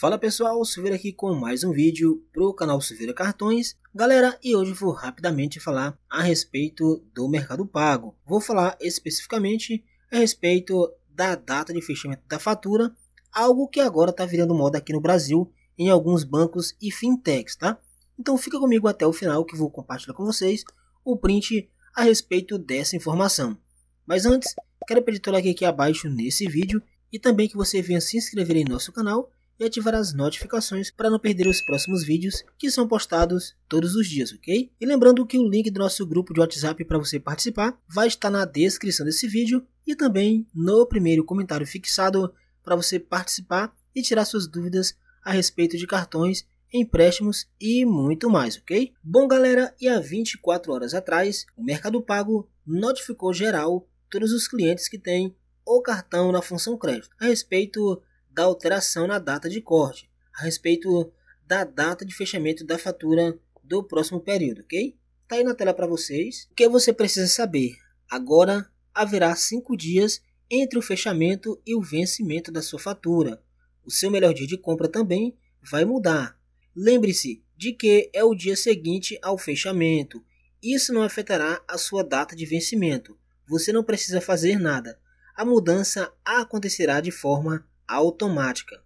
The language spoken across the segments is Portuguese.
Fala pessoal, Silveira aqui com mais um vídeo pro canal Silveira Cartões. Galera, e hoje vou rapidamente falar a respeito do Mercado Pago. Vou falar especificamente a respeito da data de fechamento da fatura, algo que agora está virando moda aqui no Brasil em alguns bancos e fintechs, tá? Então fica comigo até o final que vou compartilhar com vocês o print a respeito dessa informação. Mas antes, quero pedir para like aqui abaixo nesse vídeo e também que você venha se inscrever em nosso canal e ativar as notificações para não perder os próximos vídeos que são postados todos os dias, ok? E lembrando que o link do nosso grupo de WhatsApp para você participar vai estar na descrição desse vídeo e também no primeiro comentário fixado para você participar e tirar suas dúvidas a respeito de cartões, empréstimos e muito mais, ok? Bom, galera, e há 24 horas atrás, o Mercado Pago notificou geral todos os clientes que têm o cartão na função crédito a respeito da alteração na data de corte, a respeito da data de fechamento da fatura do próximo período, ok? Tá aí na tela para vocês. O que você precisa saber? Agora haverá cinco dias entre o fechamento e o vencimento da sua fatura. O seu melhor dia de compra também vai mudar. Lembre-se de que é o dia seguinte ao fechamento. Isso não afetará a sua data de vencimento. Você não precisa fazer nada. A mudança acontecerá de forma automática.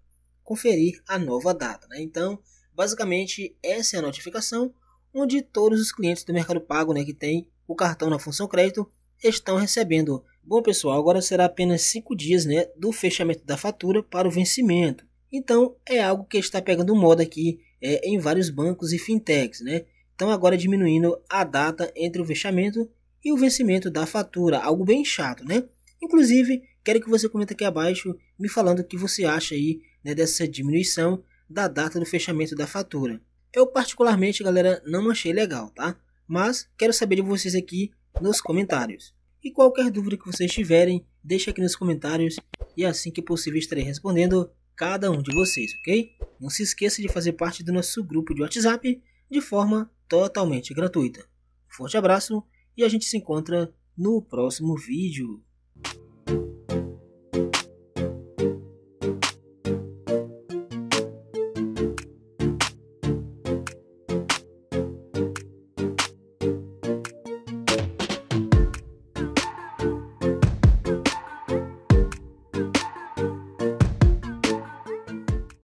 Conferir a nova data. Né? Então, basicamente, essa é a notificação onde todos os clientes do Mercado Pago né, que tem o cartão na função crédito estão recebendo. Bom, pessoal, agora será apenas 5 dias né, do fechamento da fatura para o vencimento. Então, é algo que está pegando moda aqui é, em vários bancos e fintechs. Né? Então, agora diminuindo a data entre o fechamento e o vencimento da fatura. Algo bem chato, né? Inclusive, quero que você comente aqui abaixo me falando o que você acha aí né, dessa diminuição da data do fechamento da fatura. Eu particularmente, galera, não achei legal, tá? Mas quero saber de vocês aqui nos comentários. E qualquer dúvida que vocês tiverem, deixa aqui nos comentários e assim que possível estarei respondendo cada um de vocês, ok? Não se esqueça de fazer parte do nosso grupo de WhatsApp de forma totalmente gratuita. forte abraço e a gente se encontra no próximo vídeo.